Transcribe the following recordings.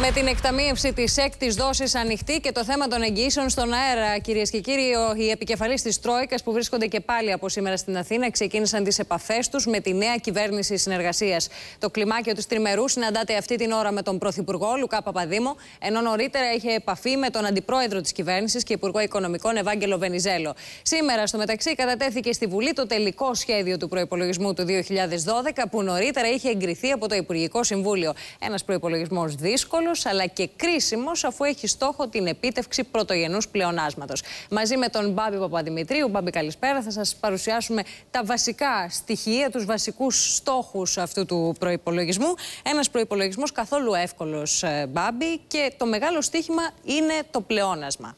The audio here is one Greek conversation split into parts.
Με την εκταμείευση της έκτης δόσης ανοιχτή και το θέμα των εγγυήσεων στον αέρα, κυρίες και κύριοι, οι επικεφαλεί της Τρόικας που βρίσκονται και πάλι από σήμερα στην Αθήνα ξεκίνησαν τις επαφές τους με τη νέα κυβέρνηση συνεργασίας. Το κλιμάκιο της Τριμερού συναντάται αυτή την ώρα με τον Πρωθυπουργό Λουκά Παπαδήμο, ενώ νωρίτερα είχε επαφή με τον Αντιπρόεδρο της κυβέρνησης και Υπουργό Οικονομικών Ευάγγελο Βενιζέλο. Σήμερα, στο μεταξύ, κατατέθηκε στη Βουλή το τελικό σχέδιο του προπολογισμού του 2012, που νωρίτερα είχε εγκριθεί από το Υπουργικό Συμβούλιο. Ένας προπολογισμό δύσκολο αλλά και κρίσιμος αφού έχει στόχο την επίτευξη πρωτογενούς πλεονάσματος. Μαζί με τον Μπάμπη Παπαδημητρίου, Μπάμπη καλησπέρα, θα σας παρουσιάσουμε τα βασικά στοιχεία, τους βασικούς στόχους αυτού του προϋπολογισμού. Ένας προϋπολογισμός καθόλου εύκολος, ε, Μπάμπη, και το μεγάλο στίχημα είναι το πλεόνασμα.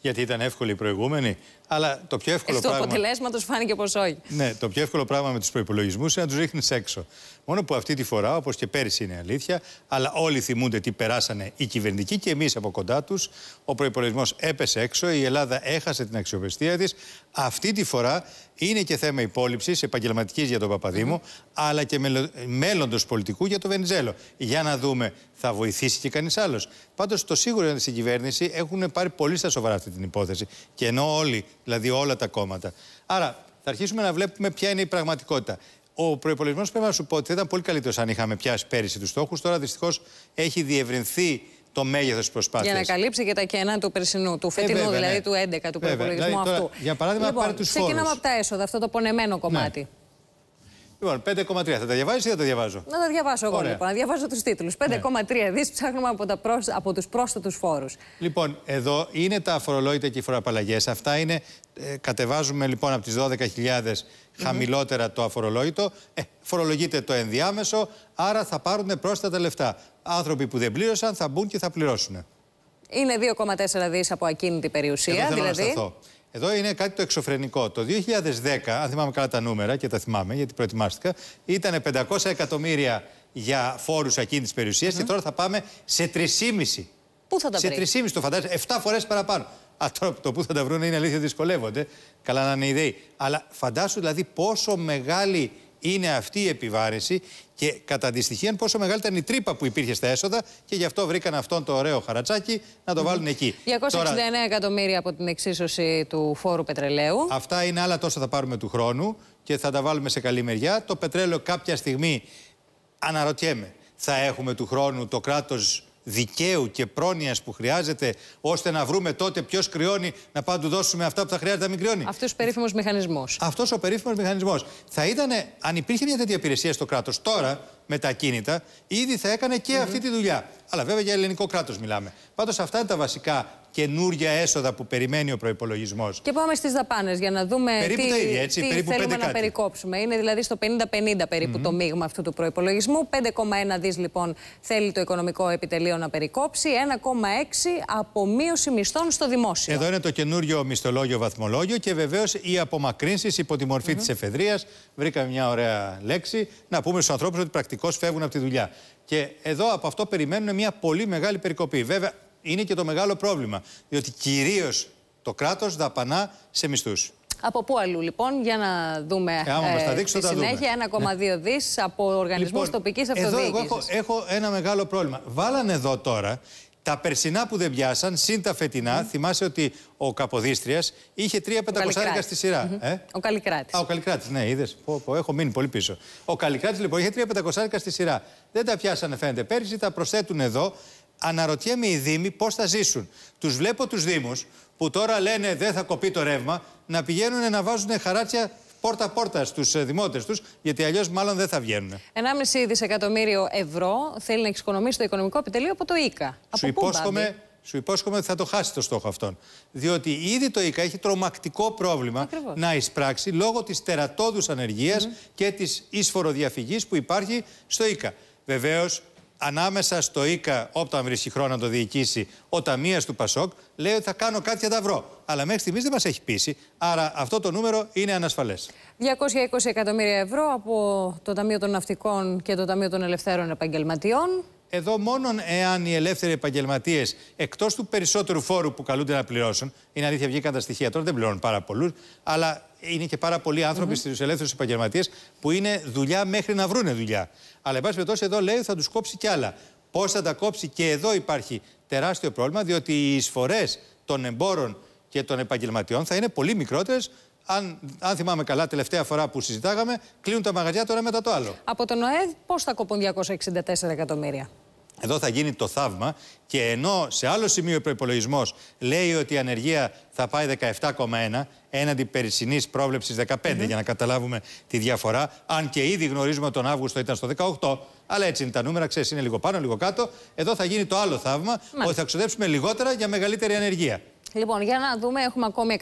Γιατί ήταν εύκολη η προηγούμενη. Αλλά το πιο εύκολο Εκ πράγμα. Του φάνηκε πως όχι. Ναι, το πιο εύκολο πράγμα με τους προπολογισμού είναι να τους ρίχνεις έξω. Μόνο που αυτή τη φορά, όπως και πέρυσι είναι αλήθεια, αλλά όλοι θυμούνται τι περάσανε οι κυβερνητικοί και εμείς από κοντά τους. Ο προπολογισμό έπεσε έξω, η Ελλάδα έχασε την αξιοπιστία της. Αυτή τη φορά είναι και θέμα υπόλοιψης επαγγελματικής για τον Παπαδήμο, mm. αλλά και μέλλοντος πολιτικού για τον Βενιζέλο. Για να δούμε, θα βοηθήσει και κανείς άλλος. Πάντως, το σίγουρο είναι ότι στην κυβέρνηση έχουν πάρει πολύ στα σοβαρά αυτή την υπόθεση. Και ενώ όλοι δηλαδή όλα τα κόμματα. Άρα θα αρχίσουμε να βλέπουμε ποια είναι η πραγματικότητα. Ο προπολογισμό πρέπει να σου πω ότι θα ήταν πολύ καλύτερος αν είχαμε πιάσει πέρυσι τους στόχους. Τώρα δυστυχώς έχει διευρυνθεί το μέγεθος της προσπάθειας. Για να καλύψει και τα κενά του περσινού, του ε, φετινού, δηλαδή ναι. του 11, του προπολογισμού δηλαδή, αυτού. Για παράδειγμα, λοιπόν, πάρει του φόρου. Ξεκινάμε από τα έσοδα, αυτό το πονεμένο ναι. κομμάτι. Λοιπόν, 5,3. Θα τα διαβάζεις ή θα τα διαβάζω. Να τα διαβάσω εγώ Ωραία. λοιπόν. Να διαβάζω τους τίτλους. 5,3 ναι. δις ψάχνουμε από, τα από τους πρόσθετους φόρους. Λοιπόν, εδώ είναι τα αφορολόγητα και οι φοροαπαλλαγές. Αυτά είναι. Ε, κατεβάζουμε λοιπόν από τις 12.000 χαμηλότερα το αφορολόγητο. Ε, φορολογείται το ενδιάμεσο. Άρα θα πάρουν πρόσθετα λεφτά. Άνθρωποι που δεν πλήρωσαν θα μπουν και θα πληρώσουν. Είναι 2,4 δις από ακίνητη περιουσία. δηλαδή. Εδώ είναι κάτι το εξωφρενικό. Το 2010, αν θυμάμαι καλά τα νούμερα και τα θυμάμαι γιατί προετοιμάστηκα, ήταν 500 εκατομμύρια για φόρους ακίνητη περιουσίας mm. και τώρα θα πάμε σε 3,5. Πού θα τα Σε 3,5 το φαντάζεσαι. 7 φορές παραπάνω. Α, τώρα το πού θα τα βρουν είναι αλήθεια, δυσκολεύονται. Καλά να είναι ιδέοι. Αλλά φαντάσου δηλαδή πόσο μεγάλη είναι αυτή η επιβάρηση και κατά τη στοιχεία πόσο μεγάλη ήταν η τρύπα που υπήρχε στα έσοδα και γι' αυτό βρήκαν αυτόν το ωραίο χαρατσάκι να το βάλουν εκεί. 269 εκατομμύρια από την εξίσωση του φόρου πετρελαίου. Αυτά είναι άλλα τόσα θα πάρουμε του χρόνου και θα τα βάλουμε σε καλή μεριά. Το πετρέλαιο κάποια στιγμή αναρωτιέμαι θα έχουμε του χρόνου το κράτος δικαίου και πρόνοιας που χρειάζεται, ώστε να βρούμε τότε ποιος κρυώνει, να πάντου δώσουμε αυτά που θα χρειάζεται να μην κρυώνει. Αυτός ο περίφημος μηχανισμός. Αυτός ο περίφημος μηχανισμός. Θα ήταν, αν υπήρχε μια τέτοια υπηρεσία στο κράτος τώρα, με τα κίνητα, ήδη θα έκανε και αυτή τη δουλειά. Αλλά βέβαια για ελληνικό κράτος μιλάμε. Πάντως αυτά είναι τα βασικά καινούργια έσοδα που περιμένει ο προπολογισμό. Και πάμε στις δαπάνες για να δούμε περίπου τι, τα ίδια, έτσι, περίπου θέλουμε 5 κάτι. να περικόψουμε. Είναι δηλαδή στο 50-50 περίπου το μείγμα αυτού του προπολογισμού. 5,1 δις λοιπόν θέλει το οικονομικό επιτελείο να περικόψει. 1,6 απομείωση μισθών στο δημόσιο. Εδώ είναι το καινούριο μισθολόγιο βαθμολόγιο και βεβαίως οι απομακρύνσεις υπό τη μορφή mm -hmm. της εφεδρείας. Βρήκαμε μια ωραία λέξη να πούμε στους ανθρώπους ότι πρακτικώς φεύγουν από τη δουλειά. Και εδώ από αυτό περιμένουν μια πολύ μεγάλη περικοπή. Βέβαια, είναι και το μεγάλο πρόβλημα. Διότι κυρίως το κράτος δαπανά σε μισθούς. Από πού αλλού λοιπόν, για να δούμε ε, άμα ε, τα δείξω, τη συνέχεια, 1,2 ναι. από οργανισμούς λοιπόν, τοπικής αυτοδιοίκησης. εγώ έχω, έχω ένα μεγάλο πρόβλημα. Βάλανε εδώ τώρα τα περσινά που δεν πιάσαν, συν τα φετινά, θυμάσαι ότι ο Καποδίστριας είχε τρία πεντακοσάρικα στη σειρά. ε? Ο Καλικράτη. Α, ο Καλικράτη, ναι, είδες. Έχω μείνει πολύ πίσω. Ο Καλικράτη λοιπόν είχε τρία πεντακοσάρικα στη σειρά. Δεν τα πιάσανε, φαίνεται. Πέρυσι τα προσθέτουν εδώ αναρωτιέμαι οι Δήμοι πώς θα ζήσουν. Τους βλέπω τους Δήμους που τώρα λένε δεν θα κοπεί το ρεύμα να πηγαίνουν να βάζουν χαράτσια πόρτα-πόρτα στους ε, δημότες τους, γιατί αλλιώς μάλλον δεν θα βγαίνουν. 1,5 δισεκατομμύριο ευρώ θέλει να εξοικονομήσει το οικονομικό επιτελείο από το ΙΚΑ. Σου, υπόσχομαι, σου υπόσχομαι ότι θα το χάσει το στόχο αυτόν. Διότι ήδη το ΙΚΑ έχει τρομακτικό πρόβλημα Ακριβώς. να εισπράξει λόγω της τερατώδους ανεργίας και της εισφοροδιαφυγής που υπάρχει στο ΙΚΑ. Βεβαίως, ανάμεσα στο ΙΚΑ, όταν βρίσκει χρόνο να το διοικήσει, ο ταμείας του Πασόκ λέει ότι θα κάνω κάτι για τα βρω. Αλλά μέχρι στιγμής δεν μας έχει πείσει. Άρα αυτό το νούμερο είναι ανασφαλές. 220 εκατομμύρια ευρώ από το Ταμείο των Ναυτικών και το Ταμείο των Ελευθέρων Επαγγελματιών. Εδώ μόνον εάν οι ελεύθεροι επαγγελματίες, εκτός του περισσότερου φόρου που καλούνται να πληρώσουν, είναι αλήθεια, βγήκαν τα στοιχεία τώρα, δεν πληρώνουν πάρα πολλούς, αλλά είναι και πάρα πολλοί άνθρωποι mm -hmm. στους ελεύθερους επαγγελματίες που είναι δουλειά μέχρι να βρούνε δουλειά. Αλλά, εν πάση περιπτώσει, εδώ λέει θα τους κόψει κι άλλα. Πώς θα τα κόψει, και εδώ υπάρχει τεράστιο πρόβλημα, διότι οι εισφορές των εμπόρων και των επαγγελματιών θα είναι πολύ μικρότερες αν, αν θυμάμαι καλά, τελευταία φορά που συζητάγαμε, κλείνουν τα μαγαζιά τώρα μετά το άλλο. Από τον ΟΕΔ, πώς θα κοπούν 264 εκατομμύρια. Εδώ θα γίνει το θαύμα και ενώ σε άλλο σημείο ο προπολογισμός λέει ότι η ανεργία θα πάει 17,1 έναντι περσινής πρόβλεψης 15, για να καταλάβουμε τη διαφορά. Αν και ήδη γνωρίζουμε ότι τον Αύγουστο ήταν στο 18, αλλά έτσι είναι τα νούμερα, ξέρεις, είναι λίγο πάνω, λίγο κάτω. Εδώ θα γίνει το άλλο θαύμα, ότι θα ξοδέψουμε λιγότερα για μεγαλύτερη ανεργία. Λοιπόν, για να δούμε, έχουμε ακόμη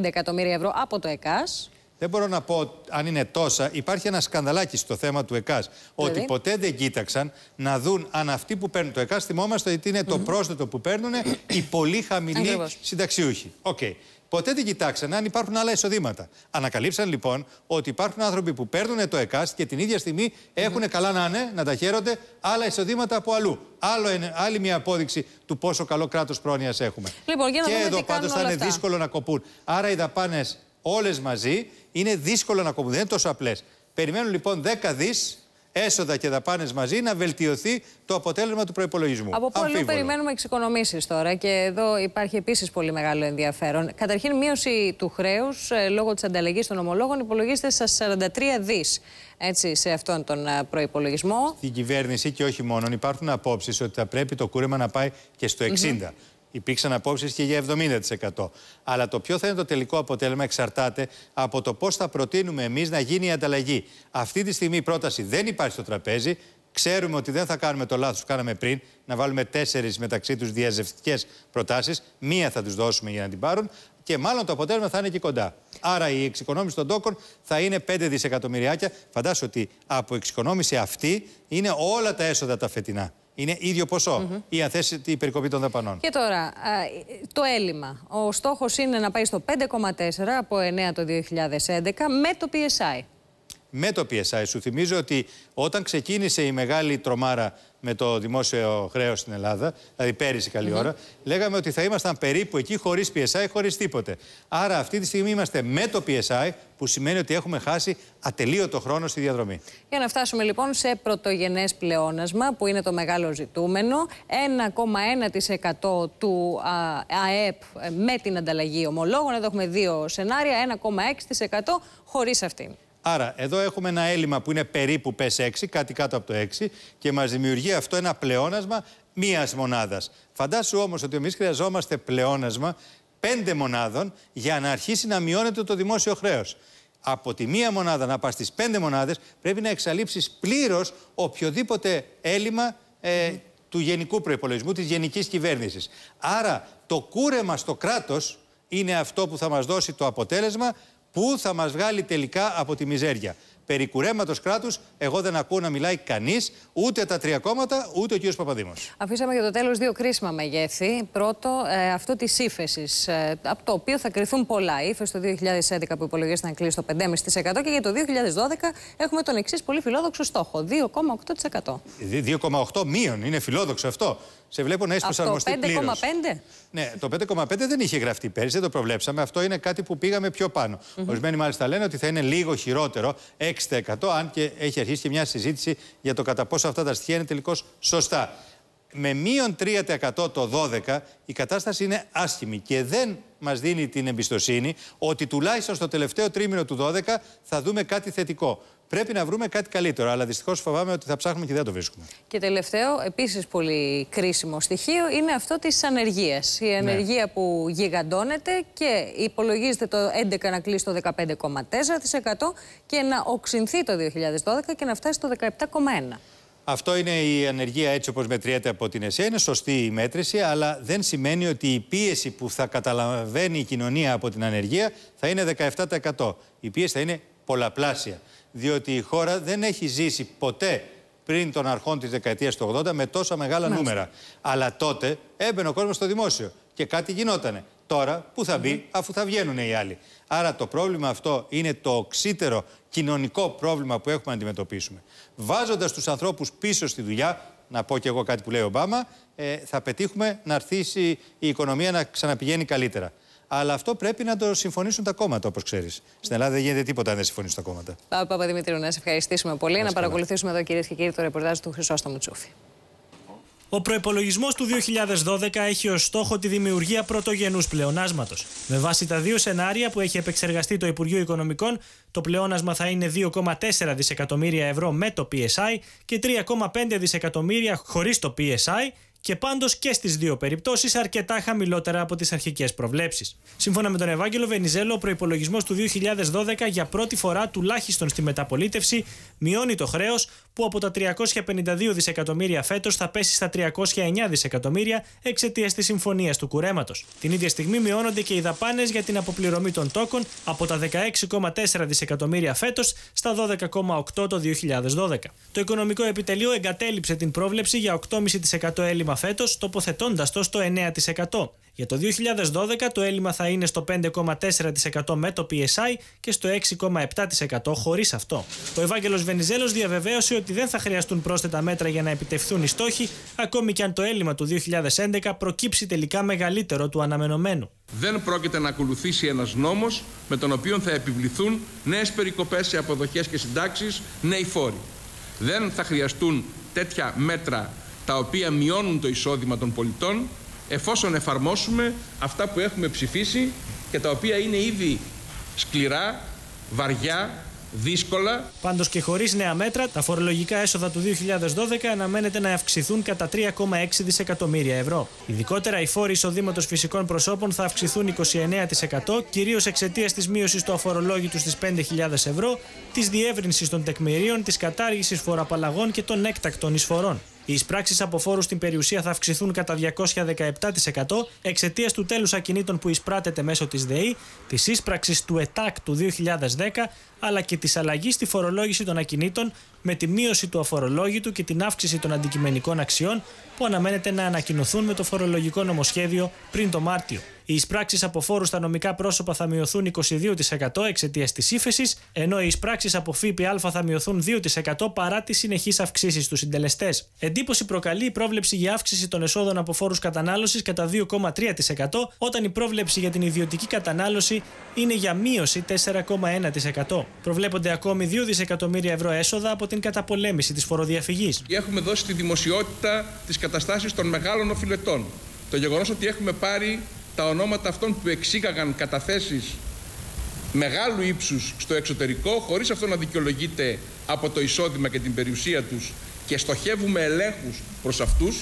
175 εκατομμύρια ευρώ από το ΕΚΑΣ δεν μπορώ να πω αν είναι τόσα. Υπάρχει ένα σκανδαλάκι στο θέμα του ΕΚΑΣ. Ότι ποτέ δεν κοίταξαν να δουν αν αυτοί που παίρνουν το ΕΚΑΣ, θυμόμαστε ότι είναι το πρόσθετο που παίρνουν οι πολύ χαμηλοί συνταξιούχοι. Okay. Ποτέ δεν κοιτάξαν αν υπάρχουν άλλα εισοδήματα. Ανακαλύψαν λοιπόν ότι υπάρχουν άνθρωποι που παίρνουν το ΕΚΑΣ και την ίδια στιγμή έχουν καλά να είναι, να τα χαίρονται, άλλα εισοδήματα από αλλού. Άλλο, άλλη μια απόδειξη του πόσο καλό κράτος πρόνοιας έχουμε. Λοιπόν, για να και εδώ πάντως θα είναι αυτά. δύσκολο να κοπούν. Άρα οι δαπάνες όλες μαζί, είναι δύσκολο να κομμουν. Δεν είναι τόσο απλές. Περιμένουν λοιπόν 10 δις έσοδα και δαπάνες μαζί να βελτιωθεί το αποτέλεσμα του προπολογισμού. Από πολλού περιμένουμε εξοικονομήσεις τώρα και εδώ υπάρχει επίσης πολύ μεγάλο ενδιαφέρον. Καταρχήν, μείωση του χρέους ε, λόγω της ανταλλαγής των ομολόγων υπολογίζεται στα 43 δι σε αυτόν τον ε, προπολογισμό. Στην κυβέρνηση και όχι μόνον υπάρχουν απόψεις ότι θα πρέπει το κούρεμα να πάει και στο 60. Υπήρξαν απόψεις και για 70%. Αλλά το ποιο θα είναι το τελικό αποτέλεσμα εξαρτάται από το πώς θα προτείνουμε εμείς να γίνει η ανταλλαγή. Αυτή τη στιγμή η πρόταση δεν υπάρχει στο τραπέζι. Ξέρουμε ότι δεν θα κάνουμε το λάθος που κάναμε πριν, να βάλουμε τέσσερις μεταξύ τους διαζευτικέ προτάσεις. Μία θα τους δώσουμε για να την πάρουν και μάλλον το αποτέλεσμα θα είναι και κοντά. Άρα η εξοικονόμηση των τόκων θα είναι 5 δισεκατομμυριάκια. Φαντάσου ότι από εξοικονόμηση αυτή είναι όλα τα έσοδα τα φετινά. Είναι ίδιο ποσό η αν περικοπη των δαπανών. Και τώρα, το έλλειμμα. Ο στόχος είναι να πάει στο 5,4 από 9 το 2011 με το PSI με το PSI. Σου θυμίζω ότι όταν ξεκίνησε η μεγάλη τρομάρα με το δημόσιο χρέος στην Ελλάδα, δηλαδή πέρυσι καλή ώρα, λέγαμε ότι θα ήμασταν περίπου εκεί χωρίς PSI, χωρίς τίποτε. Άρα αυτή τη στιγμή είμαστε με το PSI, που σημαίνει ότι έχουμε χάσει ατελείωτο χρόνο στη διαδρομή. Για να φτάσουμε λοιπόν σε πρωτογενές πλεόνασμα, που είναι το μεγάλο ζητούμενο. 1,1% του ΑΕΠ ε, με την ανταλλαγή ομολόγων. Εδώ έχουμε δύο σενάρια. 1,6% χωρίς αυτήν. Άρα, εδώ έχουμε ένα έλλειμμα που είναι περίπου πες 6, κάτι κάτω από το 6, και μας δημιουργεί αυτό ένα πλεόνασμα μίας μονάδας. Φαντάσου όμως ότι εμείς χρειαζόμαστε πλεόνασμα πέντε μονάδων για να αρχίσει να μειώνεται το δημόσιο χρέος. Από τη μία μονάδα να πας στις πέντε μονάδες, πρέπει να εξαλείψεις πλήρως οποιοδήποτε έλλειμμα ε, του γενικού προπολογισμού, της γενικής κυβέρνησης. Άρα, το κούρεμα στο κράτος είναι αυτό που θα μας δώσει το αποτέλεσμα που θα μας βγάλει τελικά από τη μιζέρια περί κουρέματος κράτους, εγώ δεν ακούω να μιλάει κανείς, ούτε τα τρία κόμματα, ούτε ο κ. Παπαδήμος. Αφήσαμε για το τέλος δύο κρίσιμα μεγέθη. Πρώτο, ε, αυτό της ύφεσης, ε, από το οποίο θα κρυθούν πολλά. Η ύφεση το 2011 που υπολογίζεται να κλείσει το 5,5% και για το 2012 έχουμε τον εξής πολύ φιλόδοξο στόχο, 2,8%. 2,8 ε, μείον, είναι φιλόδοξο αυτό. Σε βλέπω να έχει προσαρμοστεί πλήρω. Το 5,5? Ναι, το 5,5 δεν είχε γραφτεί πέρυσι, δεν το προβλέψαμε. Αυτό είναι κάτι που πήγαμε πιο πάνω. Mm -hmm. Ορισμένοι μάλιστα λένε ότι θα είναι λίγο χειρότερο, 6%. Αν και έχει αρχίσει και μια συζήτηση για το κατά πόσο αυτά τα στοιχεία είναι τελικώς σωστά με μείον 3% το 12 η κατάσταση είναι άσχημη και δεν μας δίνει την εμπιστοσύνη ότι τουλάχιστον στο τελευταίο τρίμηνο του 12 θα δούμε κάτι θετικό. Πρέπει να βρούμε κάτι καλύτερο, αλλά δυστυχώς φοβάμαι ότι θα ψάχνουμε και δεν το βρίσκουμε. Και τελευταίο, επίσης πολύ κρίσιμο στοιχείο, είναι αυτό της ανεργίας. Η ναι. ανεργία που γιγαντώνεται και υπολογίζεται το 11 να κλείσει το 15,4% και να οξυνθεί το 2012 και να φτάσει το 17,1%. Αυτό είναι η ανεργία έτσι όπως μετριέται από την ΕΣΕ. Είναι σωστή η μέτρηση, αλλά δεν σημαίνει ότι η πίεση που θα καταλαβαίνει η κοινωνία από την ανεργία θα είναι 17%. Η πίεση θα είναι πολλαπλάσια. Διότι η χώρα δεν έχει ζήσει ποτέ πριν των αρχών της δεκαετίας του 80 με τόσα μεγάλα νούμερα. Αλλά τότε έμπαινε ο κόσμος στο δημόσιο και κάτι γινότανε τώρα που θα μπει ναι. αφού θα βγαίνουν οι άλλοι. Άρα το πρόβλημα αυτό είναι το οξύτερο κοινωνικό πρόβλημα που έχουμε να αντιμετωπίσουμε. Βάζοντας τους ανθρώπους πίσω στη δουλειά, να πω και εγώ κάτι που λέει ο Ομπάμα, ε, θα πετύχουμε να έρθει η οικονομία να ξαναπηγαίνει καλύτερα. Αλλά αυτό πρέπει να το συμφωνήσουν τα κόμματα, όπως ξέρεις. Στην Ελλάδα δεν γίνεται τίποτα αν δεν συμφωνήσουν τα κόμματα. Δημητρίου να σε ευχαριστήσουμε πολύ. Να παρακολουθήσουμε εδώ, κυρίες και κύριοι, το ρεπορτάζ του Χρυσόστομου Τσούφη. Ο προπολογισμό του 2012 έχει ως στόχο τη δημιουργία πρωτογενούς πλεονάσματος. Με βάση τα δύο σενάρια που έχει επεξεργαστεί το Υπουργείο Οικονομικών, το πλεόνασμα θα είναι 2,4 δισεκατομμύρια ευρώ με το PSI και 3,5 δισεκατομμύρια χωρίς το PSI και πάντως και στις δύο περιπτώσεις αρκετά χαμηλότερα από τις αρχικές προβλέψεις. Σύμφωνα με τον Ευάγγελο Βενιζέλο, ο προπολογισμό του 2012 για πρώτη φορά τουλάχιστον στη μεταπολίτευση μειώνει το χρέος που από τα 352 δισεκατομμύρια φέτος θα πέσει στα 309 δισεκατομμύρια εξαιτίας της συμφωνίας του κουρέματος. Την ίδια στιγμή μειώνονται και οι δαπάνες για την αποπληρωμή των τόκων από τα 16,4 δισεκατομμύρια φέτος στα 12,8 το 2012. Το οικονομικό επιτελείο εγκατέλειψε την πρόβλεψη για 8,5% έλλειμμα φέτος, τοποθετώντας το στο 9%. Για το 2012 το έλλειμμα θα είναι στο 5,4% με το PSI και στο 6,7% χωρίς αυτό. Ο Ευάγγελος Βενιζέλος διαβεβαίωσε ότι δεν θα χρειαστούν πρόσθετα μέτρα για να επιτευχθούν οι στόχοι, ακόμη και αν το έλλειμμα του 2011 προκύψει τελικά μεγαλύτερο του αναμενωμένου. Δεν πρόκειται να ακολουθήσει ένας νόμος με τον οποίο θα επιβληθούν νέες περικοπές σε αποδοχές και συντάξεις, νέοι φόροι. Δεν θα χρειαστούν τέτοια μέτρα τα οποία μειώνουν το εισόδημα των πολιτών εφόσον εφαρμόσουμε αυτά που έχουμε ψηφίσει και τα οποία είναι ήδη σκληρά, βαριά, δύσκολα. Πάντως και χωρίς νέα μέτρα, τα φορολογικά έσοδα του 2012 αναμένεται να αυξηθούν κατά 3,6 δισεκατομμύρια ευρώ. Ειδικότερα οι φόροι εισοδήματος φυσικών προσώπων θα αυξηθούν 29% κυρίως εξαιτίας της μείωσης του αφορολόγητου στις 5.000 ευρώ, της διεύρυνσης των τεκμηρίων, της κατάργησης φοροαπαλλαγών και των έκτακτων εισφορών. Οι εισπράξεις από φόρους στην περιουσία θα αυξηθούν κατά 217% εξαιτίας του τέλους ακινήτων που εισπράτεται μέσω της ΔΕΗ, της ίσπραξη του ΕΤΑΚ του 2010, αλλά και της αλλαγής στη φορολόγηση των ακινήτων με τη μείωση του αφορολόγητου και την αύξηση των αντικειμενικών αξιών που αναμένεται να ανακοινωθούν με το φορολογικό νομοσχέδιο πριν το Μάρτιο. Οι εισπράξεις από φόρους στα νομικά πρόσωπα θα μειωθούν 22% εξαιτίας της ύφεσης, ενώ οι εισπράξεις από ΦΠΑ θα μειωθούν 2% παρά τις συνεχείς αυξήσεις στους συντελεστές. Εντύπωση προκαλεί η πρόβλεψη για αύξηση των εσόδων από φόρους κατανάλωσης κατά 2,3%, όταν η πρόβλεψη για την ιδιωτική κατανάλωση είναι για μείωση 4,1%. Προβλέπονται ακόμη 2 δισεκατομμύρια ευρώ έσοδα από την καταπολέμηση της φοροδιαφυγής. Έχουμε δώσει τη δημοσιότητα τι καταστάσει των μεγάλων οφιλετών. Το γεγονός ότι έχουμε πάρει τα ονόματα αυτών που εξήγαγαν καταθέσεις μεγάλου ύψους στο εξωτερικό χωρίς αυτό να δικαιολογείται από το εισόδημα και την περιουσία τους και στοχεύουμε ελέγχους προς αυτούς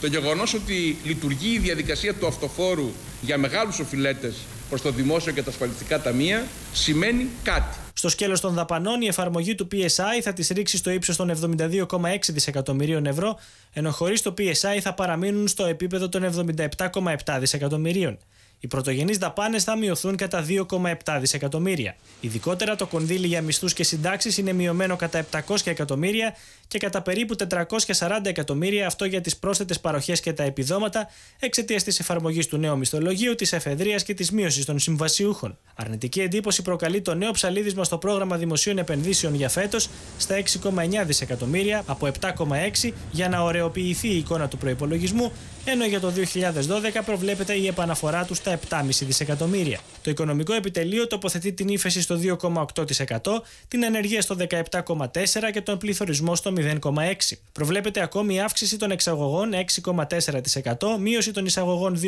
το γεγονός ότι λειτουργεί η διαδικασία του αυτοφόρου για μεγάλους οφειλέτες προς το δημόσιο και τα ασφαλιστικά ταμεία σημαίνει κάτι. Στο σκέλος των δαπανών, η εφαρμογή του PSI θα τις ρίξει στο ύψος των 72,6 δισεκατομμυρίων ευρώ, ενώ χωρίς το PSI θα παραμείνουν στο επίπεδο των 77,7 δισεκατομμυρίων. Οι πρωτογενείς δαπάνες θα μειωθούν κατά 2,7 δισεκατομμύρια. Ειδικότερα το κονδύλι για μισθούς και συντάξεις είναι μειωμένο κατά 700 εκατομμύρια και κατά περίπου 440 εκατομμύρια αυτό για τις πρόσθετες παροχές και τα επιδόματα εξαιτίας της εφαρμογής του νέου μισθολογίου, της εφεδρείας και της μείωσης των συμβασιούχων. Αρνητική εντύπωση προκαλεί το νέο ψαλίδισμα στο πρόγραμμα δημοσίων επενδύσεων για φέτος στα 6,9 δισεκατομμύρια από 7,6 για να ωρεοποιηθεί η εικόνα του προπολογισμού ενώ για το 2012 προβλέπεται η επαναφορά του στα 7,5 δισεκατομμύρια. Το οικονομικό επιτελείο τοποθετεί την ύφεση στο 2,8%, την ανεργία στο 17,4% και τον πληθωρισμό στο 0,6%. Προβλέπεται ακόμη αύξηση των εξαγωγών 6,4%, μείωση των εισαγωγών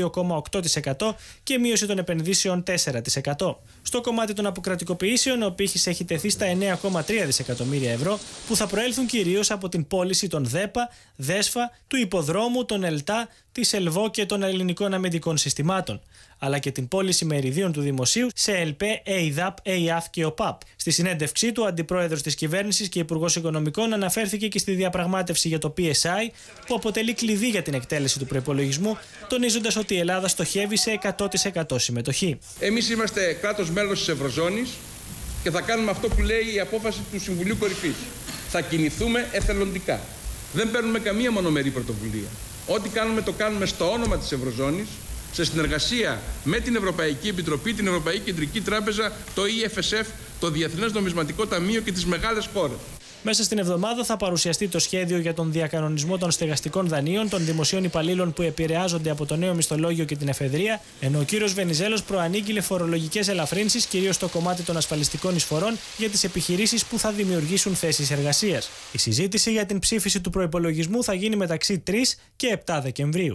2,8% και μείωση των επενδύσεων 4%. Στο κομμάτι των αποκρατικοποιήσεων, ο πύχης έχει τεθεί στα 9,3 δισεκατομμύρια ευρώ, που θα προέλθουν κυρίως από την πώληση των ΔΕΠΑ, ΔΕΣΦΑ, του υποδρόμου, των ΕΛΤΑ, της ΕΛΒΟ και των ελληνικών αμυντικών συστημάτων αλλά και την πώληση μεριδίων του δημοσίου σε ΕΛΠΕ, ΕΙΔΑΠ, ΕΙΑΦ και ΟΠΑΠ. Στη συνέντευξή του, ο αντιπρόεδρος της κυβέρνησης και υπουργός Οικονομικών αναφέρθηκε και στη διαπραγμάτευση για το PSI, που αποτελεί κλειδί για την εκτέλεση του προπολογισμού, τονίζοντας ότι η Ελλάδα στοχεύει σε 100% συμμετοχή. Εμείς είμαστε κράτος μέλος της Ευρωζώνης και θα κάνουμε αυτό που λέει η απόφαση του Συμβουλίου Κορυφής. Θα κινηθούμε εθελοντικά. Δεν παίρνουμε καμία μονομερή πρωτοβουλία. Ό,τι κάνουμε το κάνουμε στο όνομα της Ευρωζώνης, σε συνεργασία με την Ευρωπαϊκή Επιτροπή, την Ευρωπαϊκή Κεντρική Τράπεζα, το EFSF, το Διεθνές Νομισματικό Ταμείο και τις μεγάλες χώρες. Μέσα στην εβδομάδα θα παρουσιαστεί το σχέδιο για τον διακανονισμό των στεγαστικών δανείων των δημοσίων υπαλλήλων που επηρεάζονται από το νέο μισθολόγιο και την εφεδρεία, ενώ ο κύριος Βενιζέλος προανήγγειλε φορολογικές ελαφρύνσεις κυρίως στο κομμάτι των ασφαλιστικών εισφορών για τις επιχειρήσεις που θα δημιουργήσουν θέσεις εργασίας. Η συζήτηση για την ψήφιση του προπολογισμού θα γίνει μεταξύ 3 και 7 Δεκεμβρίου.